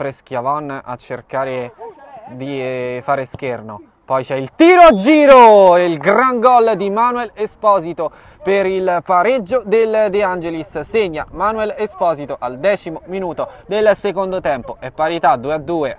sempre Schiavan a cercare di eh, fare scherno. Poi c'è il tiro a giro e il gran gol di Manuel Esposito per il pareggio del De Angelis. Segna Manuel Esposito al decimo minuto del secondo tempo È parità 2 a 2